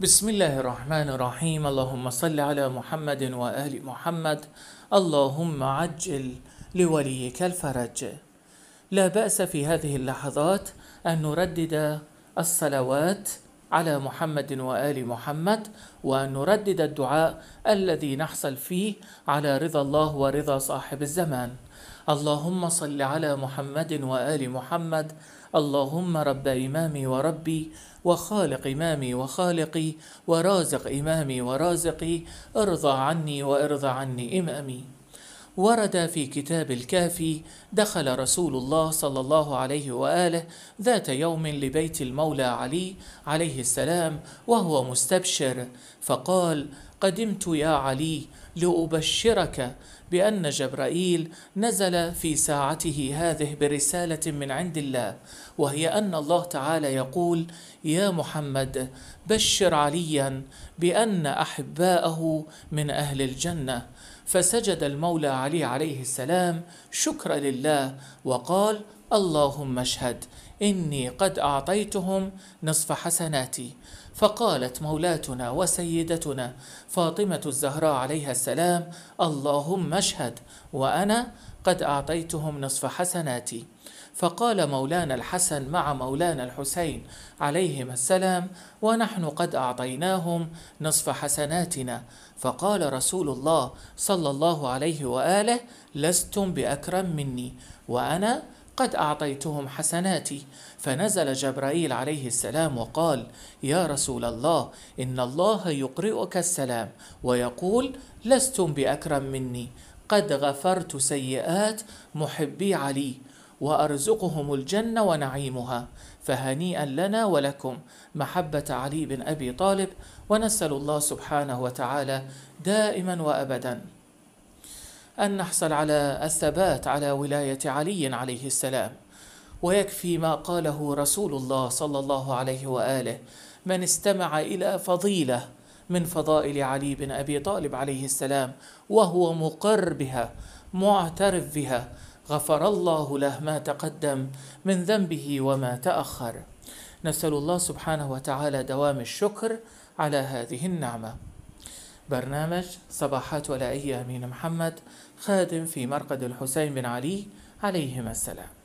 بسم الله الرحمن الرحيم اللهم صل على محمد وآل محمد اللهم عجل لوليك الفرج لا بأس في هذه اللحظات أن نردد الصلوات على محمد وآل محمد وأن نردد الدعاء الذي نحصل فيه على رضا الله ورضا صاحب الزمان اللهم صل على محمد وآل محمد اللهم رب إمامي وربي وخالق إمامي وخالقي ورازق إمامي ورازقي ارضى عني وارضى عني إمامي ورد في كتاب الكافي دخل رسول الله صلى الله عليه واله ذات يوم لبيت المولى علي عليه السلام وهو مستبشر فقال قدمت يا علي لابشرك بان جبرائيل نزل في ساعته هذه برساله من عند الله وهي ان الله تعالى يقول يا محمد بشر عليا بان احباءه من اهل الجنه فسجد المولى علي عليه السلام شكرا لله وقال اللهم اشهد إني قد أعطيتهم نصف حسناتي فقالت مولاتنا وسيدتنا فاطمة الزهراء عليها السلام اللهم اشهد وأنا قد أعطيتهم نصف حسناتي فقال مولانا الحسن مع مولانا الحسين عليهما السلام ونحن قد اعطيناهم نصف حسناتنا فقال رسول الله صلى الله عليه واله لستم باكرم مني وانا قد اعطيتهم حسناتي فنزل جبرائيل عليه السلام وقال يا رسول الله ان الله يقرئك السلام ويقول لستم باكرم مني قد غفرت سيئات محبي علي وارزقهم الجنه ونعيمها فهنيئا لنا ولكم محبه علي بن ابي طالب ونسال الله سبحانه وتعالى دائما وابدا ان نحصل على الثبات على ولايه علي عليه السلام ويكفي ما قاله رسول الله صلى الله عليه واله من استمع الى فضيله من فضائل علي بن ابي طالب عليه السلام وهو مقر بها معترف بها غفر الله له ما تقدم من ذنبه وما تأخر نسأل الله سبحانه وتعالى دوام الشكر على هذه النعمة برنامج صباحات ولائية أمين محمد خادم في مرقد الحسين بن علي عليهما السلام